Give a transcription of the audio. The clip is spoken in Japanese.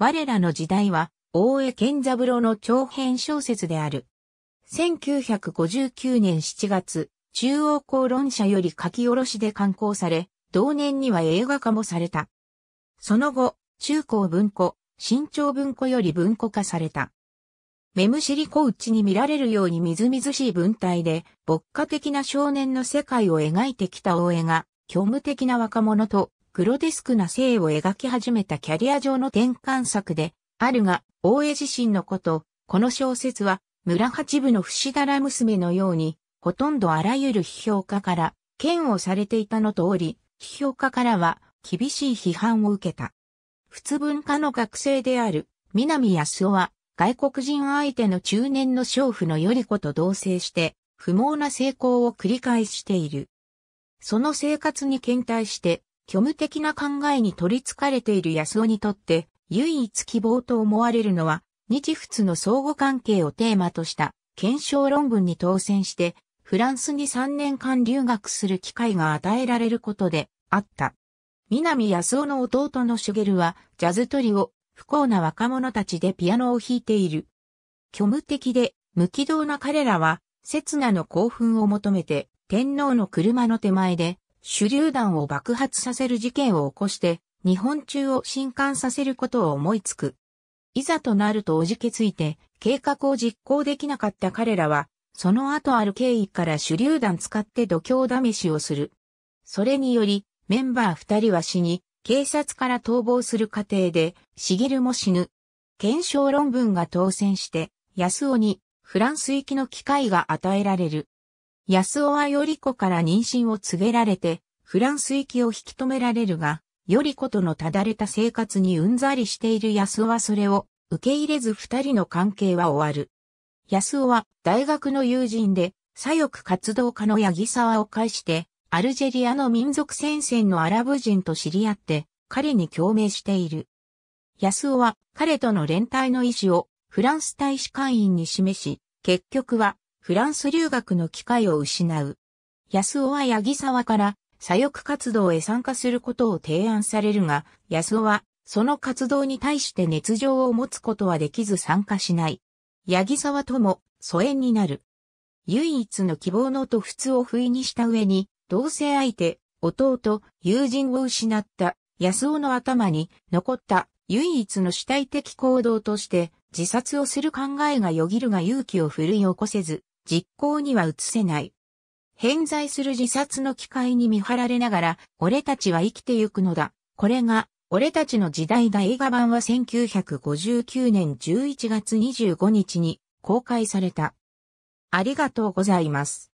我らの時代は、大江健三郎の長編小説である。1959年7月、中央公論社より書き下ろしで刊行され、同年には映画化もされた。その後、中高文庫、新潮文庫より文庫化された。目むしり小内に見られるようにみずみずしい文体で、牧歌的な少年の世界を描いてきた大江が、虚無的な若者とグロテスクな性を描き始めたキャリア上の転換作で、あるが、大江自身のこと、この小説は、村八部の節だら娘のように、ほとんどあらゆる批評家から、嫌悪されていたのとおり、批評家からは、厳しい批判を受けた。仏文化の学生である、南康尾は、外国人相手の中年の娼婦のより子と同棲して、不毛な成功を繰り返している。その生活に倦怠して、虚無的な考えに取り憑かれている安尾にとって、唯一希望と思われるのは、日仏の相互関係をテーマとした検証論文に当選して、フランスに3年間留学する機会が与えられることであった。南安尾の弟のシュゲルは、ジャズトリオ、不幸な若者たちでピアノを弾いている。虚無的で無軌道な彼らは、刹那の興奮を求めて、天皇の車の手前で、手榴弾を爆発させる事件を起こして、日本中を震撼させることを思いつく。いざとなるとおじけついて、計画を実行できなかった彼らは、その後ある経緯から手榴弾使って度胸試しをする。それにより、メンバー二人は死に、警察から逃亡する過程で、茂も死ぬ。検証論文が当選して、安尾に、フランス行きの機会が与えられる。安尾はより子から妊娠を告げられて、フランス行きを引き止められるが、より子とのただれた生活にうんざりしている安尾はそれを受け入れず二人の関係は終わる。安尾は大学の友人で左翼活動家の八木沢を介して、アルジェリアの民族戦線のアラブ人と知り合って、彼に共鳴している。安尾は彼との連帯の意思をフランス大使館員に示し、結局はフランス留学の機会を失う。安尾は八木沢から左翼活動へ参加することを提案されるが、安尾はその活動に対して熱情を持つことはできず参加しない。八木沢とも疎遠になる。唯一の希望のと普通を不意にした上に、同性相手、弟、友人を失った安尾の頭に残った唯一の主体的行動として自殺をする考えがよぎるが勇気を振るい起こせず、実行には移せない。偏在する自殺の機会に見張られながら、俺たちは生きてゆくのだ。これが、俺たちの時代だ映画版は1959年11月25日に公開された。ありがとうございます。